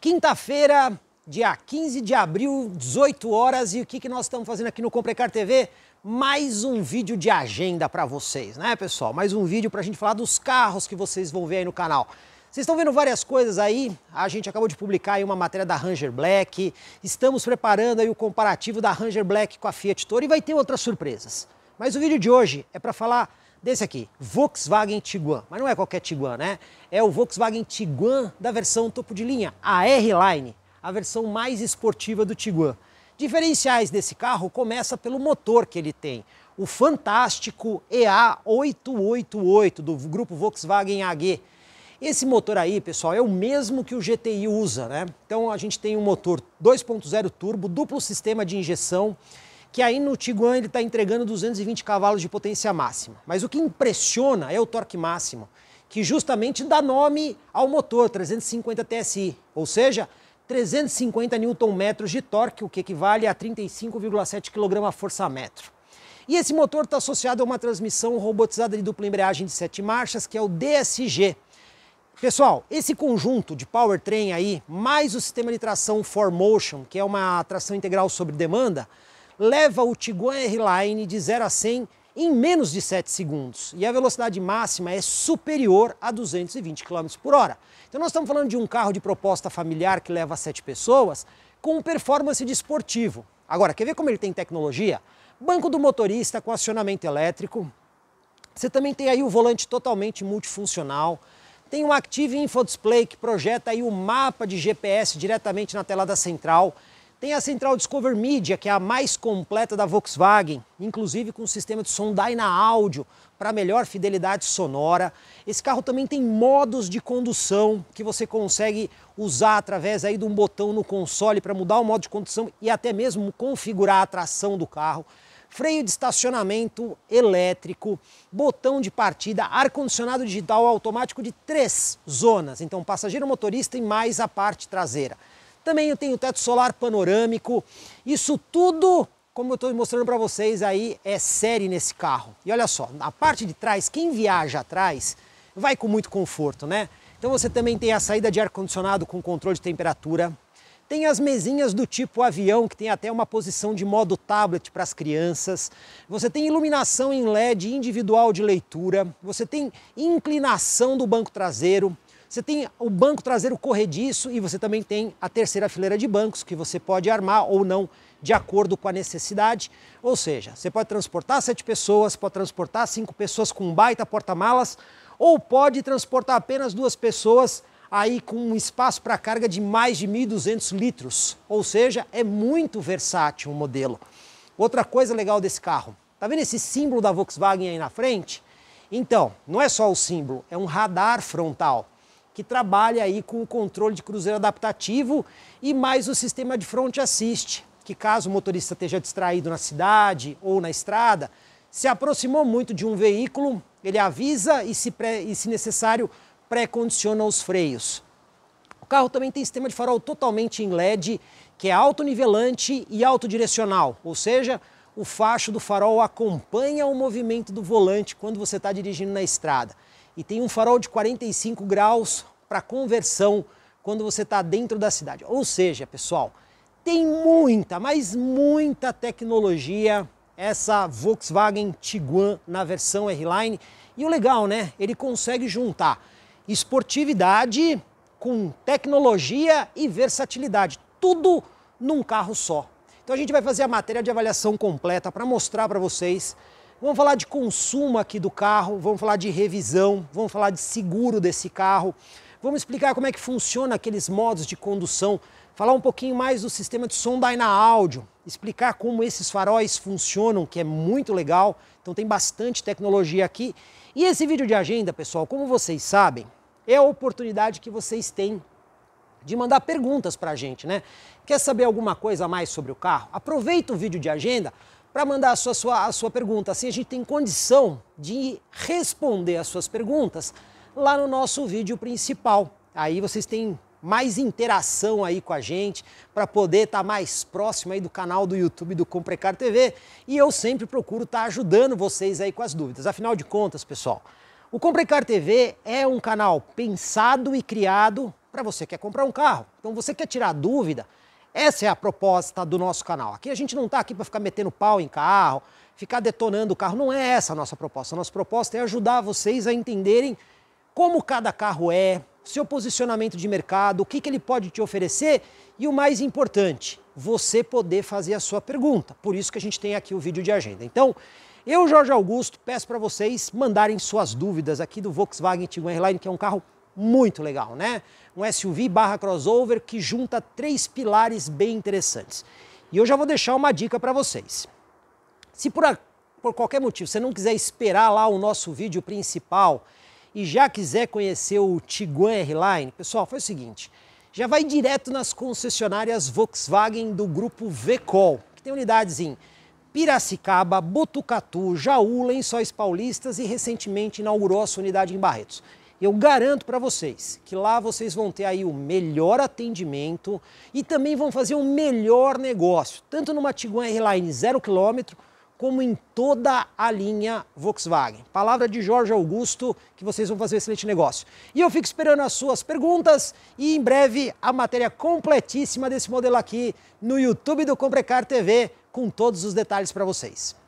Quinta-feira, dia 15 de abril, 18 horas, e o que, que nós estamos fazendo aqui no Comprecar TV? Mais um vídeo de agenda para vocês, né, pessoal? Mais um vídeo para a gente falar dos carros que vocês vão ver aí no canal. Vocês estão vendo várias coisas aí, a gente acabou de publicar aí uma matéria da Ranger Black, estamos preparando aí o comparativo da Ranger Black com a Fiat Toro e vai ter outras surpresas. Mas o vídeo de hoje é para falar desse aqui, Volkswagen Tiguan. Mas não é qualquer Tiguan, né? É o Volkswagen Tiguan da versão topo de linha, a R-Line, a versão mais esportiva do Tiguan. Diferenciais desse carro começa pelo motor que ele tem, o fantástico EA888 do grupo Volkswagen AG. Esse motor aí, pessoal, é o mesmo que o GTI usa, né? Então a gente tem um motor 2.0 turbo, duplo sistema de injeção, que aí no Tiguan ele está entregando 220 cavalos de potência máxima. Mas o que impressiona é o torque máximo, que justamente dá nome ao motor 350 TSI, ou seja, 350 Nm de torque, o que equivale a 35,7 kgfm. E esse motor está associado a uma transmissão robotizada de dupla embreagem de 7 marchas, que é o DSG. Pessoal, esse conjunto de powertrain aí, mais o sistema de tração 4Motion, que é uma tração integral sobre demanda, leva o Tiguan R-Line de 0 a 100 em menos de 7 segundos e a velocidade máxima é superior a 220 km por hora. Então nós estamos falando de um carro de proposta familiar que leva 7 pessoas com performance de esportivo. Agora, quer ver como ele tem tecnologia? Banco do motorista com acionamento elétrico. Você também tem aí o volante totalmente multifuncional. Tem o Active Info Display que projeta aí o mapa de GPS diretamente na tela da central. Tem a central Discover Media, que é a mais completa da Volkswagen, inclusive com sistema de som Dyna áudio para melhor fidelidade sonora. Esse carro também tem modos de condução que você consegue usar através aí de um botão no console para mudar o modo de condução e até mesmo configurar a tração do carro. Freio de estacionamento elétrico, botão de partida, ar-condicionado digital automático de três zonas. Então, passageiro motorista e mais a parte traseira. Também eu tenho teto solar panorâmico. Isso tudo, como eu estou mostrando para vocês aí, é série nesse carro. E olha só, na parte de trás, quem viaja atrás vai com muito conforto, né? Então você também tem a saída de ar-condicionado com controle de temperatura. Tem as mesinhas do tipo avião, que tem até uma posição de modo tablet para as crianças. Você tem iluminação em LED individual de leitura. Você tem inclinação do banco traseiro. Você tem o banco traseiro corrediço e você também tem a terceira fileira de bancos que você pode armar ou não de acordo com a necessidade. Ou seja, você pode transportar sete pessoas, pode transportar cinco pessoas com um baita porta-malas ou pode transportar apenas duas pessoas aí com um espaço para carga de mais de 1.200 litros. Ou seja, é muito versátil o modelo. Outra coisa legal desse carro, tá vendo esse símbolo da Volkswagen aí na frente? Então, não é só o símbolo, é um radar frontal que trabalha aí com o controle de cruzeiro adaptativo e mais o sistema de front assist, que caso o motorista esteja distraído na cidade ou na estrada, se aproximou muito de um veículo, ele avisa e se, pré, e, se necessário, pré-condiciona os freios. O carro também tem sistema de farol totalmente em LED, que é autonivelante e autodirecional, ou seja, o facho do farol acompanha o movimento do volante quando você está dirigindo na estrada e tem um farol de 45 graus para conversão quando você está dentro da cidade. Ou seja, pessoal, tem muita, mas muita tecnologia essa Volkswagen Tiguan na versão R-Line. E o legal, né? Ele consegue juntar esportividade com tecnologia e versatilidade, tudo num carro só. Então a gente vai fazer a matéria de avaliação completa para mostrar para vocês Vamos falar de consumo aqui do carro, vamos falar de revisão, vamos falar de seguro desse carro, vamos explicar como é que funciona aqueles modos de condução, falar um pouquinho mais do sistema de som Dyna-Audio, explicar como esses faróis funcionam, que é muito legal, então tem bastante tecnologia aqui. E esse vídeo de agenda, pessoal, como vocês sabem, é a oportunidade que vocês têm de mandar perguntas para a gente, né? Quer saber alguma coisa a mais sobre o carro? Aproveita o vídeo de agenda para mandar a sua, sua, a sua pergunta. Assim a gente tem condição de responder as suas perguntas lá no nosso vídeo principal. Aí vocês têm mais interação aí com a gente para poder estar tá mais próximo aí do canal do YouTube do Comprecar TV e eu sempre procuro estar tá ajudando vocês aí com as dúvidas. Afinal de contas, pessoal, o Comprecar TV é um canal pensado e criado para você que quer comprar um carro. Então você quer tirar dúvida essa é a proposta do nosso canal. Aqui a gente não está aqui para ficar metendo pau em carro, ficar detonando o carro. Não é essa a nossa proposta. A nossa proposta é ajudar vocês a entenderem como cada carro é, seu posicionamento de mercado, o que, que ele pode te oferecer e o mais importante, você poder fazer a sua pergunta. Por isso que a gente tem aqui o vídeo de agenda. Então, eu, Jorge Augusto, peço para vocês mandarem suas dúvidas aqui do Volkswagen Tiguan Airline, que é um carro muito legal, né? Um SUV barra crossover que junta três pilares bem interessantes. E eu já vou deixar uma dica para vocês. Se por, a, por qualquer motivo você não quiser esperar lá o nosso vídeo principal e já quiser conhecer o Tiguan R-Line, pessoal, foi o seguinte, já vai direto nas concessionárias Volkswagen do grupo VCOL que tem unidades em Piracicaba, Botucatu, Jaú, Lençóis Paulistas e recentemente inaugurou a sua unidade em Barretos. Eu garanto para vocês que lá vocês vão ter aí o melhor atendimento e também vão fazer o melhor negócio, tanto numa Tiguan Airline 0 km como em toda a linha Volkswagen. Palavra de Jorge Augusto que vocês vão fazer um excelente negócio. E eu fico esperando as suas perguntas e em breve a matéria completíssima desse modelo aqui no YouTube do Comprecar TV com todos os detalhes para vocês.